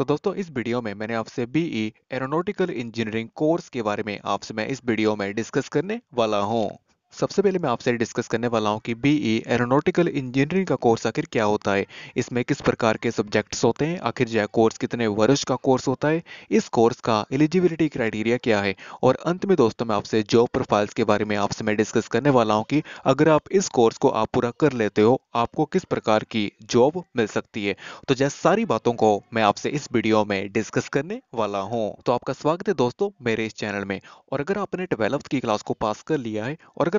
तो दोस्तों इस वीडियो में मैंने आपसे बीई एरोनॉटिकल इंजीनियरिंग कोर्स के बारे में आपसे मैं इस वीडियो में डिस्कस करने वाला हूँ सबसे पहले मैं आपसे डिस्कस करने वाला हूँ कि ई एरोनोटिकल इंजीनियरिंग का कोर्स आखिर क्या होता है इसमें किस प्रकार के सब्जेक्ट्स होते हैं आखिर यह कोर्स कितने वर्ष का कोर्स होता है इस कोर्स का एलिजिबिलिटी क्राइटेरिया क्या है और अंत में दोस्तों मैं आपसे जॉब प्रोफाइल्स के बारे में आपसे मैं डिस्कस करने वाला हूँ कि अगर आप इस कोर्स को आप पूरा कर लेते हो आपको किस प्रकार की जॉब मिल सकती है तो जैसे सारी बातों को मैं आपसे इस वीडियो में डिस्कस करने वाला हूँ तो आपका स्वागत है दोस्तों मेरे इस चैनल में और अगर आपने ट्वेल्थ की क्लास को पास कर लिया है और अगर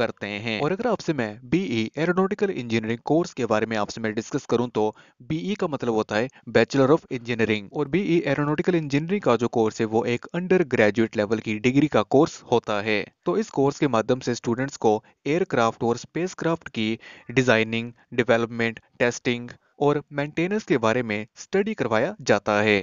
करते हैं और अगर आपसे मैं बीई एरोनोटिकल इंजीनियरिंग कोर्स के बारे में आपसे मैं डिस्कस करूं तो बीई e का मतलब होता है बैचलर ऑफ इंजीनियरिंग और बीई एरोनोटिकल इंजीनियरिंग का जो कोर्स है वो एक अंडर ग्रेजुएट लेवल की डिग्री का कोर्स होता है तो इस कोर्स के माध्यम से स्टूडेंट्स को एयरक्राफ्ट और स्पेस की डिजाइनिंग डिवेलपमेंट टेस्टिंग और मेंटेनेंस के बारे में स्टडी करवाया जाता है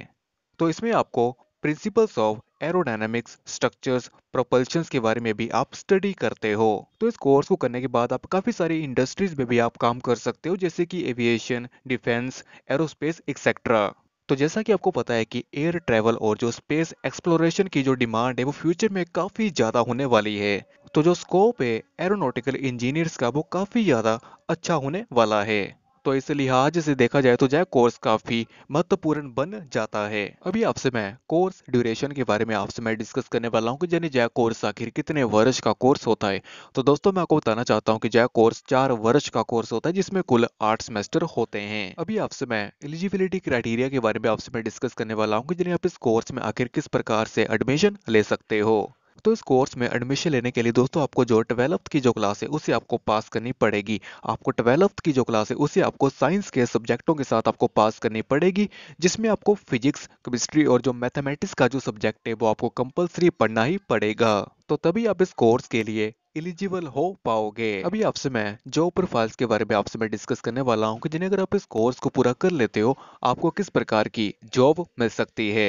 तो इसमें आपको principles of aerodynamics structures propulsion के बारे में भी आप स्टडी करते हो तो इस कोर्स को करने के बाद आप काफ़ी सारी इंडस्ट्रीज में भी आप काम कर सकते हो जैसे कि एविएशन डिफेंस एरोस्पेस एक्सेट्रा तो जैसा कि आपको पता है कि एयर ट्रेवल और जो स्पेस एक्सप्लोरेशन की जो डिमांड है वो फ्यूचर में काफ़ी ज़्यादा होने वाली है तो जो स्कोप है एरोनोटिकल इंजीनियर्स का वो काफ़ी ज़्यादा अच्छा होने वाला है तो इस लिहाज से देखा जाए तो जय कोर्स काफी महत्वपूर्ण बन जाता है अभी आपसे मैं कोर्स ड्यूरेशन के बारे में आपसे मैं डिस्कस करने वाला हूँ कि यानी जय कोर्स आखिर कितने वर्ष का कोर्स होता है तो दोस्तों मैं आपको बताना चाहता हूँ कि जय कोर्स चार वर्ष का कोर्स होता है जिसमें कुल आठ सेमेस्टर होते हैं अभी आपसे मैं एलिजिबिलिटी क्राइटेरिया के बारे में आपसे मैं डिस्कस करने वाला हूँ कि जिन्हें आप इस कोर्स में आखिर किस प्रकार से एडमिशन ले सकते हो तो इस कोर्स में एडमिशन लेने के लिए दोस्तों आपको जो ट्वेल्थ की जो क्लास है उसे आपको पास करनी पड़ेगी आपको ट्वेल्थ की जो क्लास है उसे आपको साइंस के सब्जेक्टों के साथ आपको पास करनी पड़ेगी जिसमें आपको फिजिक्स केमिस्ट्री और जो मैथमेटिक्स का जो सब्जेक्ट है वो आपको कंपलसरी पढ़ना ही पड़ेगा तो तभी आप इस कोर्स के लिए एलिजिबल हो पाओगे अभी आपसे मैं जॉब प्रोफाइल्स के बारे में आपसे मैं डिस्कस करने वाला हूँ कि जिन्हें अगर आप इस कोर्स को पूरा कर लेते हो आपको किस प्रकार की जॉब मिल सकती है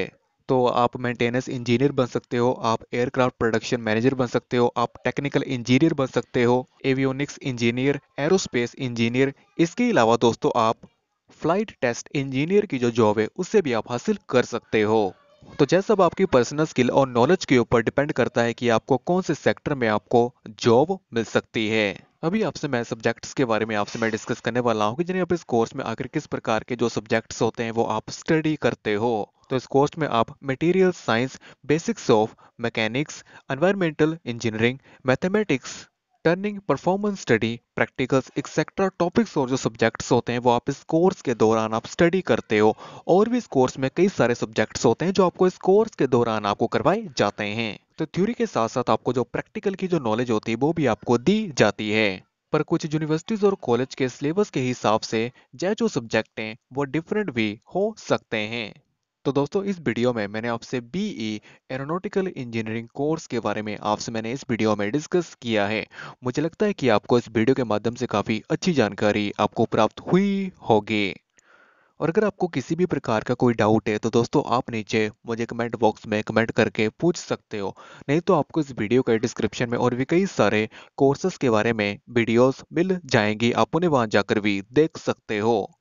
तो आप मेंटेनेंस इंजीनियर बन सकते हो आप एयरक्राफ्ट प्रोडक्शन मैनेजर बन सकते हो आप टेक्निकल इंजीनियर बन सकते हो एवियोनिक्स इंजीनियर एरोस्पेस इंजीनियर इसके अलावा दोस्तों आप फ्लाइट टेस्ट इंजीनियर की जो जॉब है उससे भी आप हासिल कर सकते हो तो जैसा आपकी पर्सनल स्किल और नॉलेज के ऊपर डिपेंड करता है कि आपको कौन से सेक्टर में आपको जॉब मिल सकती है अभी आपसे मैं सब्जेक्ट्स के बारे में आपसे मैं डिस्कस करने वाला हूँ कि जिन्हें आप इस कोर्स में आखिर किस प्रकार के जो सब्जेक्ट्स होते हैं वो आप स्टडी करते हो तो इस कोर्स में आप material science basics of mechanics environmental engineering mathematics turning performance study practicals etcetera topics और जो सब्जेक्ट्स होते हैं वो आप इस कोर्स के दौरान आप स्टडी करते हो और भी इस कोर्स में कई सारे सब्जेक्ट्स होते हैं जो आपको इस कोर्स के दौरान आपको करवाए जाते हैं तो थ्योरी के साथ साथ आपको जो प्रैक्टिकल की जो नॉलेज होती है वो भी आपको दी जाती है पर कुछ यूनिवर्सिटीज़ और कॉलेज के सिलेबस के हिसाब से जय जो सब्जेक्ट हैं वो डिफरेंट भी हो सकते हैं तो दोस्तों इस वीडियो में मैंने आपसे B E aeronautical engineering course के बारे में आपसे मैंने इस वीडियो में डिस्कस किया है मुझे लगता है कि आपको इस वीडियो के माध्यम से काफ़ी अच्छी जानकारी आपको प्राप्त हुई होगी और अगर आपको किसी भी प्रकार का कोई डाउट है तो दोस्तों आप नीचे मुझे कमेंट बॉक्स में कमेंट करके पूछ सकते हो नहीं तो आपको इस वीडियो के डिस्क्रिप्शन में और भी कई सारे कोर्सेज के बारे में वीडियोस मिल जाएंगी आप उन्हें वहां जाकर भी देख सकते हो